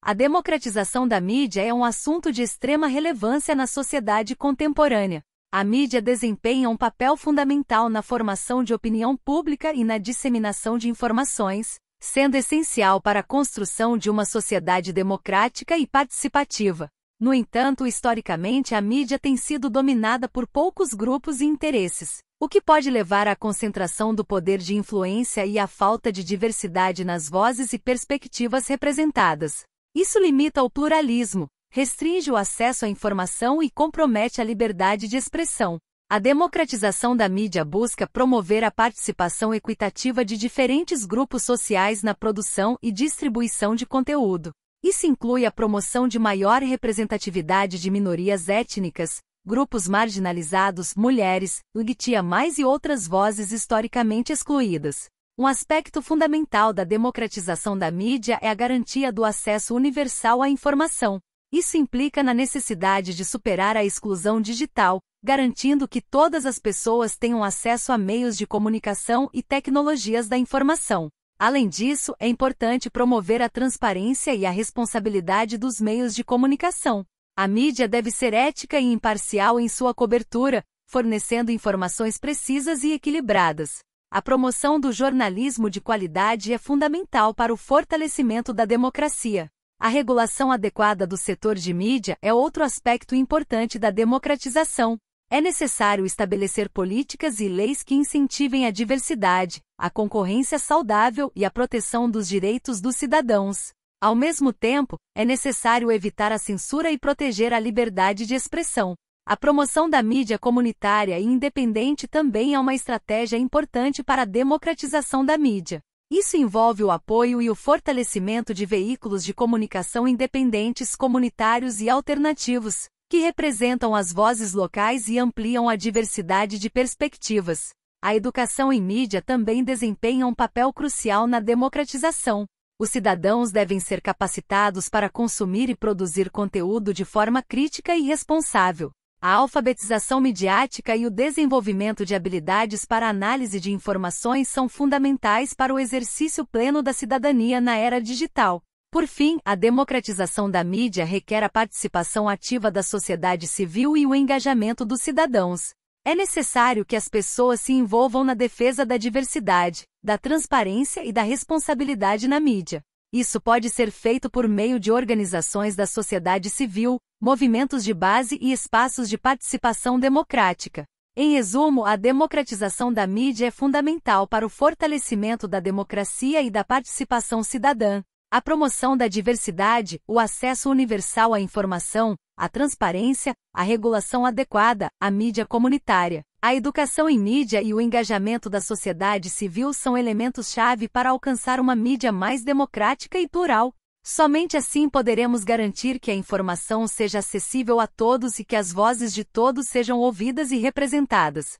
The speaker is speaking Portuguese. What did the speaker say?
A democratização da mídia é um assunto de extrema relevância na sociedade contemporânea. A mídia desempenha um papel fundamental na formação de opinião pública e na disseminação de informações, sendo essencial para a construção de uma sociedade democrática e participativa. No entanto, historicamente, a mídia tem sido dominada por poucos grupos e interesses, o que pode levar à concentração do poder de influência e à falta de diversidade nas vozes e perspectivas representadas. Isso limita o pluralismo, restringe o acesso à informação e compromete a liberdade de expressão. A democratização da mídia busca promover a participação equitativa de diferentes grupos sociais na produção e distribuição de conteúdo. Isso inclui a promoção de maior representatividade de minorias étnicas, grupos marginalizados, mulheres, LGBTIA+, e outras vozes historicamente excluídas. Um aspecto fundamental da democratização da mídia é a garantia do acesso universal à informação. Isso implica na necessidade de superar a exclusão digital, garantindo que todas as pessoas tenham acesso a meios de comunicação e tecnologias da informação. Além disso, é importante promover a transparência e a responsabilidade dos meios de comunicação. A mídia deve ser ética e imparcial em sua cobertura, fornecendo informações precisas e equilibradas. A promoção do jornalismo de qualidade é fundamental para o fortalecimento da democracia. A regulação adequada do setor de mídia é outro aspecto importante da democratização. É necessário estabelecer políticas e leis que incentivem a diversidade, a concorrência saudável e a proteção dos direitos dos cidadãos. Ao mesmo tempo, é necessário evitar a censura e proteger a liberdade de expressão. A promoção da mídia comunitária e independente também é uma estratégia importante para a democratização da mídia. Isso envolve o apoio e o fortalecimento de veículos de comunicação independentes, comunitários e alternativos, que representam as vozes locais e ampliam a diversidade de perspectivas. A educação em mídia também desempenha um papel crucial na democratização. Os cidadãos devem ser capacitados para consumir e produzir conteúdo de forma crítica e responsável a alfabetização midiática e o desenvolvimento de habilidades para análise de informações são fundamentais para o exercício pleno da cidadania na era digital. Por fim, a democratização da mídia requer a participação ativa da sociedade civil e o engajamento dos cidadãos. É necessário que as pessoas se envolvam na defesa da diversidade, da transparência e da responsabilidade na mídia. Isso pode ser feito por meio de organizações da sociedade civil, movimentos de base e espaços de participação democrática. Em resumo, a democratização da mídia é fundamental para o fortalecimento da democracia e da participação cidadã. A promoção da diversidade, o acesso universal à informação, a transparência, a regulação adequada, a mídia comunitária. A educação em mídia e o engajamento da sociedade civil são elementos-chave para alcançar uma mídia mais democrática e plural, Somente assim poderemos garantir que a informação seja acessível a todos e que as vozes de todos sejam ouvidas e representadas.